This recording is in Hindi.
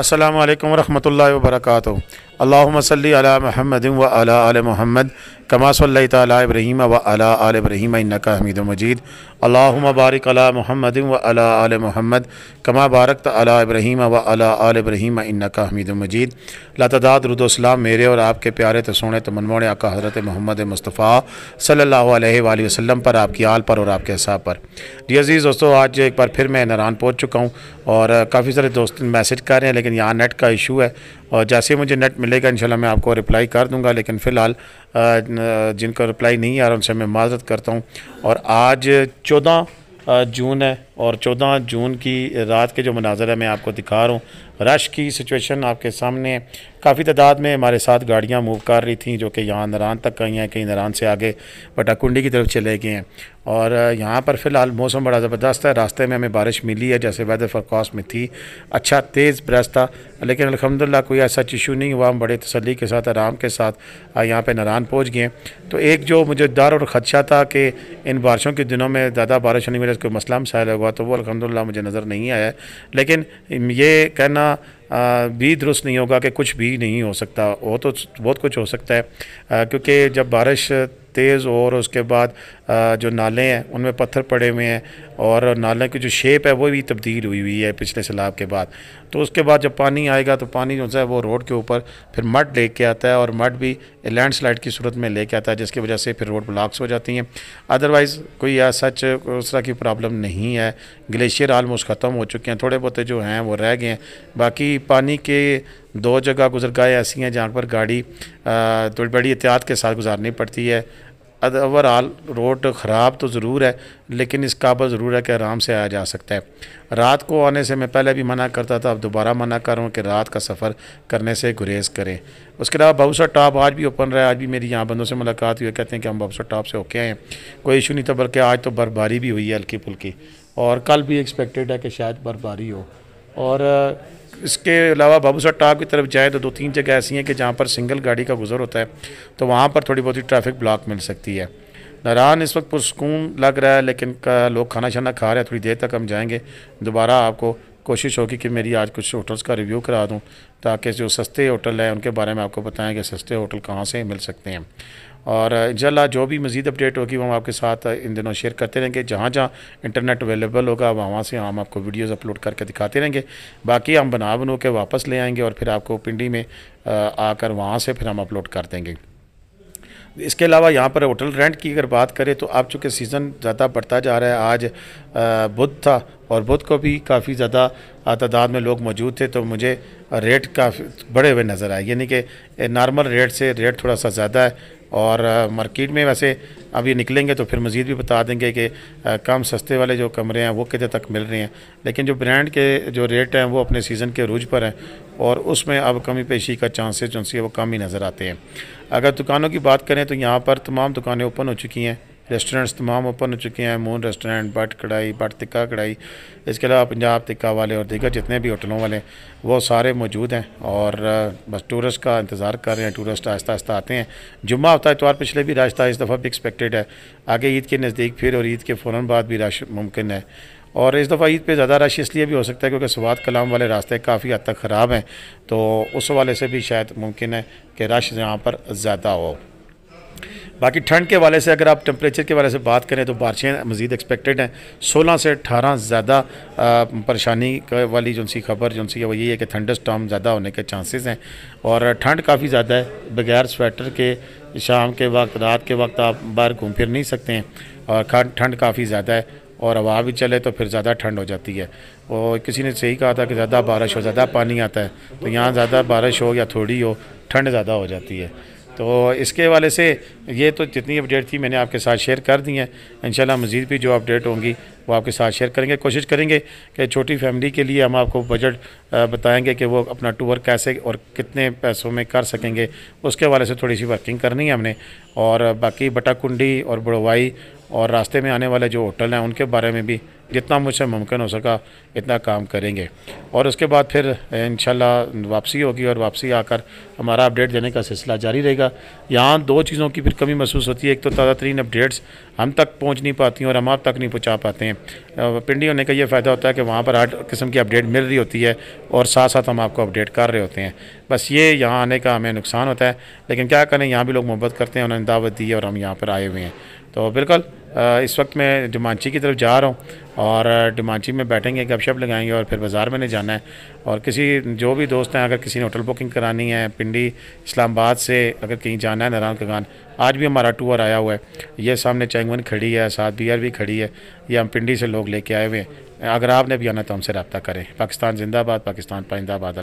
अल्लाम वरहमल वर्क अल्लाम सल महमद व अला महमद कमासल तब्रहीम व अला हमीद मजीद अल्लाम बारक अला महमद व अला महमद कमा बारक अला इब्राहीम व अला आल इब्राहीम हमीद मजीद लतदाद रुदोसलाम मेरे और आपके प्यारे तसोने तो तमनमोड़ तो आका हज़रत महमद मुस्तफ़ा सल्ला वसम पर आपकी आल पर और आपके हिसाब पर जी अज़ीज़ दोस्तों आज एक बार फिर मैं नरान पहुँच चुका हूँ और काफ़ी सारे दोस्त मैसेज कर रहे हैं लेकिन यहाँ नेट का इशू है और जैसे मुझे नेट मिलेगा इन मैं आपको रिप्लाई कर दूँगा लेकिन फ़िलहाल जिनका रिप्लाई नहीं आ रहा उनसे मैं माजरत करता हूँ और आज चौदह जून है और 14 जून की रात के जो मनाजर है मैं आपको दिखा रहा हूँ रश की सिचुएशन आपके सामने काफ़ी तादाद में हमारे साथ गाड़ियाँ मूव कर रही थी जो कि यहाँ नरान तक गई हैं कहीं नरान से आगे बटाकुंडी की तरफ चले गए हैं और यहाँ पर फ़िलहाल मौसम बड़ा ज़बरदस्त है रास्ते में हमें बारिश मिली है जैसे वेदर फॉरकास्ट में थी अच्छा तेज़ ब्रश था लेकिन अलहमदिल्ला कोई ऐसा इशू नहीं हुआ हम बड़े तसली के साथ आराम के साथ यहाँ पर नरान पहुँच गए तो एक जो मुझे डर और ख़दशा था कि इन बारिशों के दिनों में ज़्यादा बारिश होने की अगर कोई मसला मसायल होगा तो वो अलहमदिल्ला मुझे नज़र नहीं आया है लेकिन ये कहना भी दुरुस्त नहीं होगा कि कुछ भी नहीं हो सकता वो तो बहुत कुछ हो सकता है क्योंकि जब बारिश तेज़ हो और उसके बाद जो नाले हैं उनमें पत्थर पड़े हुए हैं और नाले की जो शेप है वो भी तब्दील हुई हुई है पिछले सैलाब के बाद तो उसके बाद जब पानी आएगा तो पानी जो है वो रोड के ऊपर फिर मड लेके आता है और मड भी लैंड स्लाइड की सूरत में लेके आता है जिसकी वजह से फिर रोड ब्लॉक्स हो जाती हैं अदरवाइज़ कोई या सच उस तरह की प्रॉब्लम नहीं है ग्लेशियर आलमोस्ट ख़त्म हो चुके हैं थोड़े बहुत जो हैं वो रह गए हैं बाकी पानी के दो जगह गुजरगाहें ऐसी हैं जहाँ पर गाड़ी थोड़ी तो बड़ी एहतियात के साथ गुजारनी पड़ती है ओवरऑल रोड ख़राब तो ज़रूर है लेकिन इस काबल ज़रूर है कि आराम से आया जा सकता है रात को आने से मैं पहले भी मना करता था अब दोबारा मना कर रहा हूँ कि रात का सफ़र करने से गुरेज करें उसके अलावा बाबूसा टॉप आज भी ओपन रहा है आज भी मेरी यहाँ बंदों से मुलाकात हुई कहते हैं कि हम बाबूसा टॉप से होके आए हैं कोई इशू नहीं था बल्कि आज तो बर्फबारी भी हुई है हल्की फुल्की और कल भी एक्सपेक्टेड है कि शायद बर्फबारी हो और इसके अलावा बाबूसा टाप की तरफ जाए तो दो तीन जगह ऐसी हैं कि जहाँ पर सिंगल गाड़ी का गुजर होता है तो वहाँ पर थोड़ी बहुत ही ट्रैफिक ब्लॉक मिल सकती है नारान इस वक्त पुरस्कून लग रहा है लेकिन लोग खाना शाना खा रहे हैं थोड़ी देर तक हम जाएंगे दोबारा आपको कोशिश होगी कि मेरी आज कुछ होटल्स का रिव्यू करा दूं ताकि जो सस्ते होटल हैं उनके बारे में आपको बताएं कि सस्ते होटल कहाँ से मिल सकते हैं और इंशाल्लाह जो भी मज़ीद अपडेट होगी वो हम आपके साथ इन दिनों शेयर करते रहेंगे जहाँ जहाँ इंटरनेट अवेलेबल होगा वहाँ से हम आपको वीडियोस अपलोड करके दिखाते रहेंगे बाकी हम बना बनो के वापस ले आएंगे और फिर आपको पिंडी में आकर वहाँ से फिर हम अपलोड कर देंगे इसके अलावा यहाँ पर होटल रेंट की अगर बात करें तो आप चूँकि सीज़न ज़्यादा बढ़ता जा रहा है आज बुध था और बुध को भी काफ़ी ज़्यादा तादाद में लोग मौजूद थे तो मुझे रेट काफ़ी बढ़े हुए नज़र आए यानी कि नॉर्मल रेट से रेट थोड़ा सा ज़्यादा है और मार्केट में वैसे अभी निकलेंगे तो फिर मज़ीद भी बता देंगे कि कम सस्ते वाले जो कमरे हैं वो कितने तक मिल रहे हैं लेकिन जो ब्रांड के जो रेट हैं वो अपने सीज़न के रूज पर हैं और उसमें अब कमी पेशी का चांसेस जो है वो कम ही नज़र आते हैं अगर दुकानों की बात करें तो यहाँ पर तमाम दुकानें ओपन हो चुकी हैं रेस्टोरेंट्स तमाम ओपन हो चुके हैं मून रेस्टोरेंट बट कढ़ाई बट तिक्का कढ़ाई इसके अलावा पंजाब तिक्का वाले और दीगर जितने भी होटलों वाले वो सारे मौजूद हैं और बस टूरिस्ट का इंतज़ार कर रहे हैं टूरिस्ट आहिस्ता आहिस्ता आते हैं जुम्मा हफ्ता इतवार पिछले भी रास्ता इस दफ़ा भी एक्सपेक्टेड है आगे ईद के नज़दीक फिर और ईद के फ़ौर बाद भी रश मुमकिन है और इस दफ़ा ईद पे ज़्यादा रश इसलिए भी हो सकता है क्योंकि सवाद कलाम वाले रास्ते काफ़ी हद तक ख़राब हैं तो उस हवाले से भी शायद मुमकिन है कि रश यहाँ पर ज़्यादा हो बाकी ठंड के वाले से अगर आप टेम्परेचर के वाले से बात करें तो बारिशें मज़ीद एक्सपेक्टेड हैं सोलह से अठारह ज़्यादा परेशानी वाली जो सी खबर जो सी है वो ये है कि ठंडस टॉम ज़्यादा होने के चांसेस हैं और ठंड काफ़ी ज़्यादा है बगैर स्वेटर के शाम के वक्त रात के वक्त आप बाहर घूम फिर नहीं सकते हैं और ठंड काफ़ी ज़्यादा है और हवा भी चले तो फिर ज़्यादा ठंड हो जाती है और किसी ने सही कहा था कि ज़्यादा बारिश हो ज़्यादा पानी आता है तो यहाँ ज़्यादा बारिश हो या थोड़ी हो ठंड ज़्यादा हो जाती है तो इसके हवाले से ये तो जितनी अपडेट थी मैंने आपके साथ शेयर कर दी हैं इन मज़ीद भी जो अपडेट होंगी वो आपके साथ शेयर करेंगे कोशिश करेंगे कि छोटी फैमिली के लिए हम आपको बजट बताएंगे कि वो अपना टूर कैसे और कितने पैसों में कर सकेंगे उसके हवाले से थोड़ी सी वर्किंग करनी है हमने और बाकी बटाकुंडी और बड़वाई और रास्ते में आने वाले जो होटल हैं उनके बारे में भी जितना मुझसे मुमकिन हो सका इतना काम करेंगे और उसके बाद फिर इन वापसी होगी और वापसी आकर हमारा अपडेट देने का सिलसिला जारी रहेगा यहाँ दो चीज़ों की फिर कमी महसूस होती है एक तो ताज़ा तरीन अपडेट्स हम तक पहुँच नहीं पाती हैं और हम आप तक नहीं पहुँचा पाते हैं पिंडी होने का ये फ़ायदा होता है कि वहाँ पर हर किस्म की अपडेट मिल रही होती है और साथ साथ हम आपको अपडेट कर रहे होते हैं बस ये यहाँ आने का हमें नुकसान होता है लेकिन क्या करें यहाँ भी लोग मोहब्बत करते हैं उन्होंने दावत दी है और हम यहाँ पर आए हुए हैं तो बिल्कुल इस वक्त मैं डिमांची की तरफ जा रहा हूँ और डिमांची में बैठेंगे गपशप लगाएंगे और फिर बाज़ार में नहीं जाना है और किसी जो भी दोस्त हैं अगर किसी ने होटल बुकिंग करानी है पिंडी इस्लामाबाद से अगर कहीं जाना है नारायण कगान आज भी हमारा टूर आया हुआ है ये सामने चैंगवन खड़ी है साथ बी भी खड़ी है ये हम पिंडी से लोग लेके आए हुए हैं अगर आपने भी आना तो हमसे रबता करें पाकिस्तान जिंदाबाद पाकिस्तान पाइंदाबाद